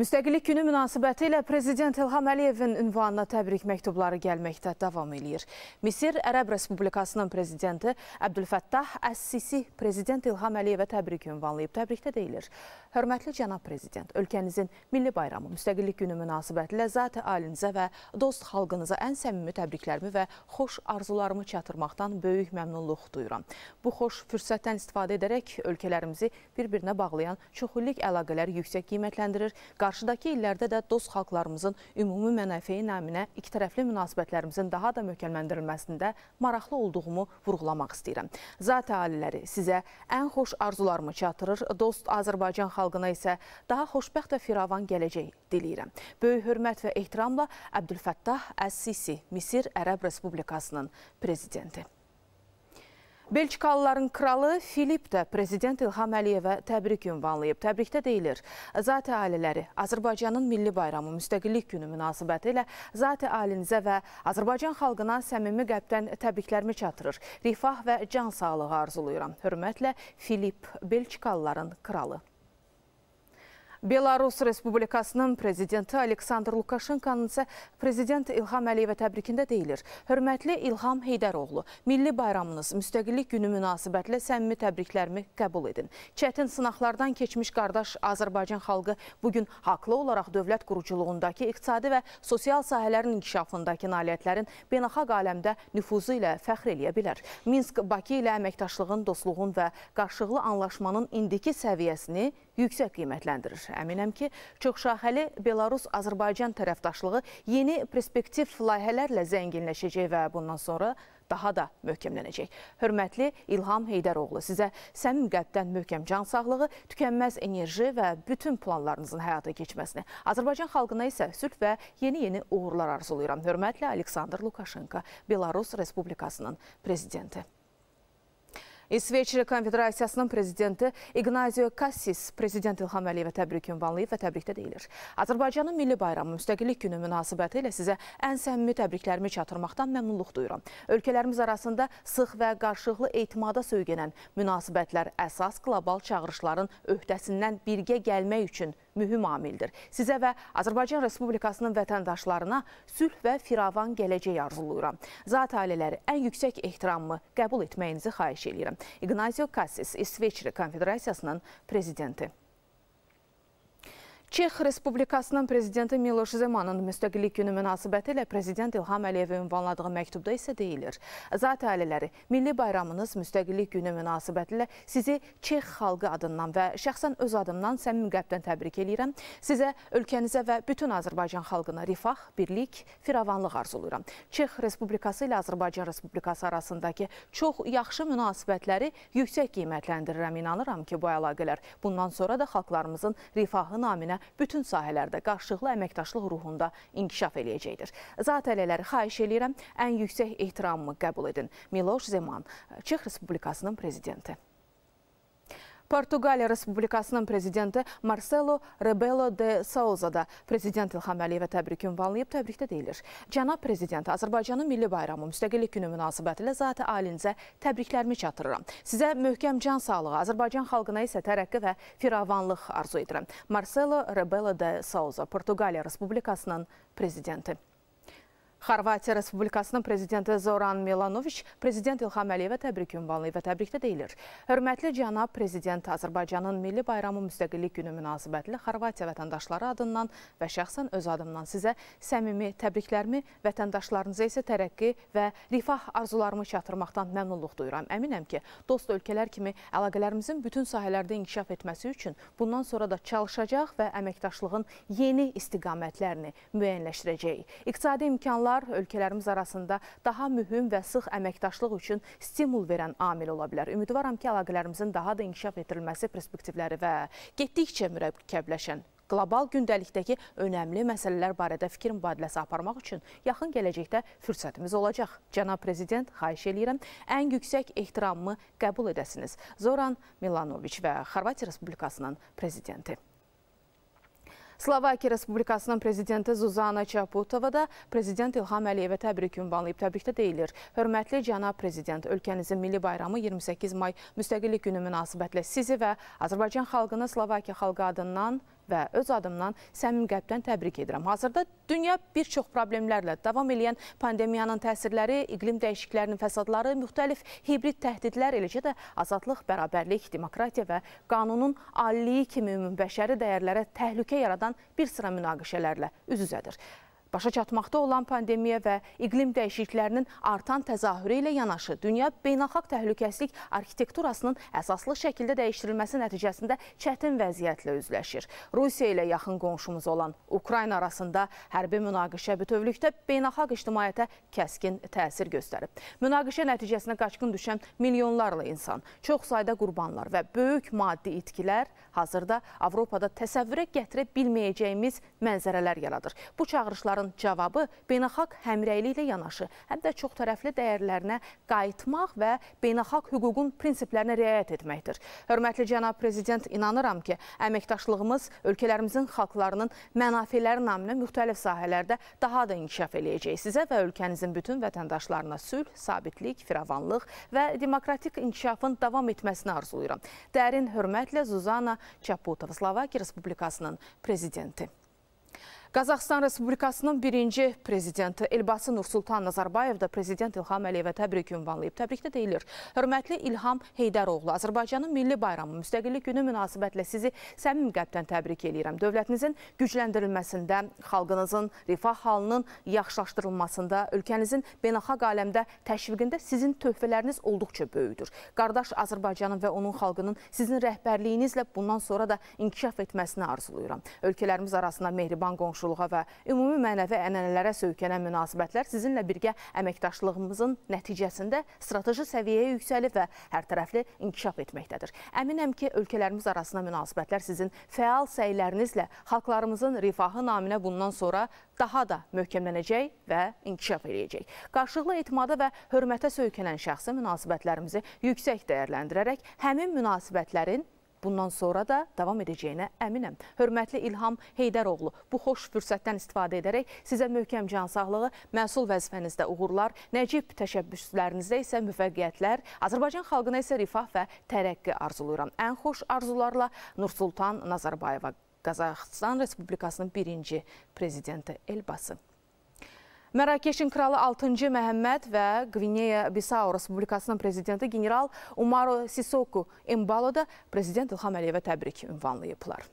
Müstəqillik günü münasibəti ilə Prezident İlham Əliyevin ünvanına təbrik məktubları gəlməkdə davam edir. Misir Ərəb Respublikasının prezidenti Əbdülfəttah Əssisi Prezident İlham Əliyevə təbrik ünvanlayıb. Təbrikdə deyilir, hörmətli cənab Prezident, ölkənizin milli bayramı Müstəqillik günü münasibəti ilə zat-ı alinizə və dost xalqınıza ən səmimi təbriklərimi və xoş arzularımı çatırmaqdan böyük məmnunluq duyuram. Bu xoş fürsətdən istifadə edərək ölkələrimizi bir-birinə bağlayan çoxillik əlaqələri yüksək qiymətləndirir, qazanır qarşıdakı illərdə də dost xalqlarımızın ümumi mənəfeyi naminə ikitərəfli münasibətlərimizin daha da möhkəmləndirilməsində maraqlı olduğumu vurğulamaq istəyirəm. Zat aliləri sizə ən xoş arzularımı çatırır, dost Azərbaycan xalqına isə daha xoşbəxt və firavan gələcək diləyirəm. Böyük hörmət və ehtiramla Əbdülfəttah Əs-Sisi, Misir Ərəb Respublikasının prezidenti. Belçikalıların kralı Filip də prezident İlham Əliyevə təbrik ünvanlayıb. Təbrikdə deyilir, zati ailələri Azərbaycanın milli bayramı müstəqillik günü münasibəti ilə zati ailinizə və Azərbaycan xalqına səmimi qəbdən təbriklərimi çatırır. Rifah və can sağlığı arzulayıram. Hörmətlə Filip, Belçikalıların kralı. Belarus Respublikasının prezidenti Aleksandr Lukashenkanın isə prezident İlham Əliyevə təbrikində deyilir. Hörmətli İlham Heydəroğlu, milli bayramınız müstəqillik günü münasibətlə səmimi təbriklərimi qəbul edin. Çətin sınaqlardan keçmiş qardaş Azərbaycan xalqı bugün haqlı olaraq dövlət quruculuğundakı iqtisadi və sosial sahələrin inkişafındakı nailiyyətlərin beynəlxalq aləmdə nüfuzu ilə fəxr eləyə bilər. Minsk-Bakı ilə əməkdaşlığın, dostluğun və qarşılıqlı anlaşmanın indiki səviyyəsini yüksək qiymətləndirir. Əminəm ki, çoxşaxəli Belarus-Azərbaycan tərəfdaşlığı yeni perspektiv layihələrlə zənginləşəcək və bundan sonra daha da möhkəmlənəcək. Hörmətli İlham Heydəroğlu, sizə səmim qəlbdən möhkəm can sağlığı, tükənməz enerji və bütün planlarınızın həyata keçməsini, Azərbaycan xalqına isə sülh və yeni-yeni uğurlar arzulayıram. Hörmətli Aleksandr Lukaşenko, Belarus Respublikasının prezidenti. İsveç Konfederasiyasının prezidenti Ignazio Kassis prezident İlham Əliyevə təbrik ünvanlayıb və təbrikdə deyilir. Azərbaycanın milli bayramı müstəqillik günü münasibəti ilə sizə ən səmimi təbriklərimi çatırmaqdan məmnunluq duyuram. Ölkələrimiz arasında sıx və qarşılıqlı etimada söygənən münasibətlər əsas qlobal çağırışların öhdəsindən birgə gəlmək üçün mühüm amildir. Sizə və Azərbaycan Respublikasının vətəndaşlarına sülh və firavan gələcək arzuluyuram. Zat ailələri ən yüksək ehtiramımı qəbul etməyinizi xahiş edirəm. Ignacio Cassis, İsveçri Konfederasiyasının prezidenti. Çex Respublikasının prezidenti Miloš Zemanın müstəqillik günü münasibəti ilə prezident İlham Əliyevə ünvanladığı məktubda isə deyilir. Zat ailələri, milli bayramınız müstəqillik günü münasibəti ilə sizi Çex xalqı adından və şəxsən öz adımdan səmimi qəlbdən təbrik eləyirəm. Sizə, ölkənizə və bütün Azərbaycan xalqına rifah, birlik, firavanlıq arzulayıram. Çex Respublikası ilə Azərbaycan Respublikası arasındakı çox yaxşı münasibətləri yüksək qiymətləndirirəm. İnanıram ki, bu əlaqələr bundan sonra da xalqlarımızın rifahı naminə bütün sahələrdə qarşılıqlı əməkdaşlıq ruhunda inkişaf eləyəcəkdir. Zat ələləri xaiş eləyirəm, ən yüksək ehtiramımı qəbul edin. Miloş Zeman, Çex Respublikasının prezidenti. Portugaliya Respublikasının prezidenti Marcelo Rebelo de Souza da prezident İlham Əliyevə təbrik ünvanlayıb, təbrikdə deyilir. Cənab prezident, Azərbaycanın milli bayramı müstəqillik günü münasibətilə zati alinizə təbriklərimi çatdırıram. Sizə möhkəm can sağlığı, Azərbaycan xalqına isə tərəqqi və firavanlıq arzu edirəm. Marcelo Rebelo de Souza, Portugaliya Respublikasının prezidenti. Xorvatiya Respublikasının prezidenti Zoran Milanoviç prezident İlham Əliyevə təbrik ünvanlayıb və təbrikdə deyilir. Hörmətli cənab prezident Azərbaycanın Milli Bayramı Müstəqillik Günü münasibətilə Xorvatiya vətəndaşları adından və şəxsən öz adımdan sizə səmimi təbriklərimi, vətəndaşlarınıza isə tərəqqi və rifah arzularımı çatdırmaqdan məmnunluq duyuram. Əminəm ki, dost ölkələr kimi əlaqələrimizin bütün sahələrdə inkişaf etməsi üçün bundan sonra da çalışacaq və əməkdaşlığın yeni istiqamətlərini müəyyənləşdirəcəyik. İqtisadi imkanlar Bunlar ölkələrimiz arasında daha mühüm və sıx əməkdaşlıq üçün stimul verən amil ola bilər. Ümidvaram ki, əlaqələrimizin daha da inkişaf etdirilməsi perspektivləri və getdikcə mürəkkəbləşən qlobal gündəlikdəki önəmli məsələlər barədə fikir mübadiləsi aparmaq üçün yaxın gələcəkdə fürsətimiz olacaq. Cənab Prezident, xayiş edirəm, ən yüksək ehtiramımı qəbul edəsiniz. Zoran Milanoviç və Xorvatiya Respublikasının Prezidenti. Slovakiya Respublikasının prezidenti Zuzana Çaputova da prezident İlham Əliyevə təbrik ünvanlayıb. Təbrikdə deyilir, hörmətli cənab prezident, ölkənizin milli bayramı 28 may müstəqillik günü münasibətlə sizi və Azərbaycan xalqını Slovakiya xalqı adından və öz adımdan səmim qəlbdən təbrik edirəm. Hazırda dünya bir çox problemlərlə davam edən pandemiyanın təsirləri, iqlim dəyişiklərinin fəsadları, müxtəlif hibrid təhdidlər, eləcə də azadlıq, bərabərlik, demokratiya və qanunun aliliyi kimi ümumbəşəri dəyərlərə təhlükə yaradan bir sıra münaqişələrlə üz-üzədir. Başa çatmaqda olan pandemiya və iqlim dəyişiklərinin artan təzahürü ilə yanaşı dünya beynəlxalq təhlükəsizlik arxitekturasının əsaslı şəkildə dəyişdirilməsi nəticəsində çətin vəziyyətlə üzləşir. Rusiya ilə yaxın qonşumuz olan Ukrayna arasında hərbi münaqişə bütövlükdə beynəlxalq ictimaiyyətə kəskin təsir göstərib. Münaqişə nəticəsində qaçqın düşən milyonlarla insan, çox sayda qurbanlar və böyük maddi itkilər hazırda Avropada təsəvvürə gətirə bilməyəcəyimiz mənzərələr yaradır. Bu çağırışları sualların cavabı beynəlxalq həmrəyliklə yanaşı, həm də çoxtərəfli dəyərlərinə qayıtmaq və beynəlxalq hüququn prinsiplərinə riayət etməkdir. Hörmətli cənab prezident, inanıram ki, əməkdaşlığımız ölkələrimizin xalqlarının mənafiləri naminə müxtəlif sahələrdə daha da inkişaf eləyəcək. Sizə və ölkənizin bütün vətəndaşlarına sülh, sabitlik, firavanlıq və demokratik inkişafın davam etməsini arzulayıram. Dərin hörmətlə Zuzana Çaputova, Slovakiya Respublikasının prezidenti. Qazaxıstan Respublikasının birinci prezidenti Elbası Nursultan Nazarbayev də prezident İlham Əliyevə təbrik ünvanlayıb. Təbrikdə deyilir, hörmətli İlham Heydəroğlu, Azərbaycanın milli bayramı müstəqillik günü münasibətlə sizi səmim qəlbdən təbrik edirəm. Dövlətinizin gücləndirilməsində, xalqınızın rifah halının yaxşılaşdırılmasında, ölkənizin beynəlxalq aləmdə təşviqində sizin tövbələriniz olduqca böyüdür. Qardaş Azərbaycanın və onun xalqının sizin rəhbərliyinizlə bundan sonra da inkişaf etməsini arzulayıram. Ölkələrimiz arasında mehriban qonşu qonşuluğa və ümumi mənəvi ənənələrə söykənən münasibətlər sizinlə birgə əməkdaşlığımızın nəticəsində strateji səviyyəyə yüksəlib və hərtərəfli inkişaf etməkdədir. Əminəm ki, ölkələrimiz arasında münasibətlər sizin fəal səylərinizlə xalqlarımızın rifahı naminə bundan sonra daha da möhkəmlənəcək və inkişaf eləyəcək. Qarşılıqlı etimada və hörmətə söykənən şəxsi münasibətlərimizi yüksək dəyərləndirərək həmin münasibətlərin bundan sonra da davam edəcəyinə əminəm. Hörmətli İlham Heydəroğlu, bu xoş fürsətdən istifadə edərək sizə möhkəm cansağlığı, məsul vəzifənizdə uğurlar, nəcib təşəbbüslərinizdə isə müvəqqəətlər, Azərbaycan xalqına isə rifah və tərəqqi arzulayıram. Ən xoş arzularla Nursultan Nazarbayeva, Qazaxıstan Respublikasının birinci prezidenti Elbası. Mərakeşin kralı 6-cı Məhəmməd və Qvineya-Bisao Respublikasının prezidenti general Umaro Sisoko Embalo da prezident İlham Əliyevə təbrik ünvanlayıblar.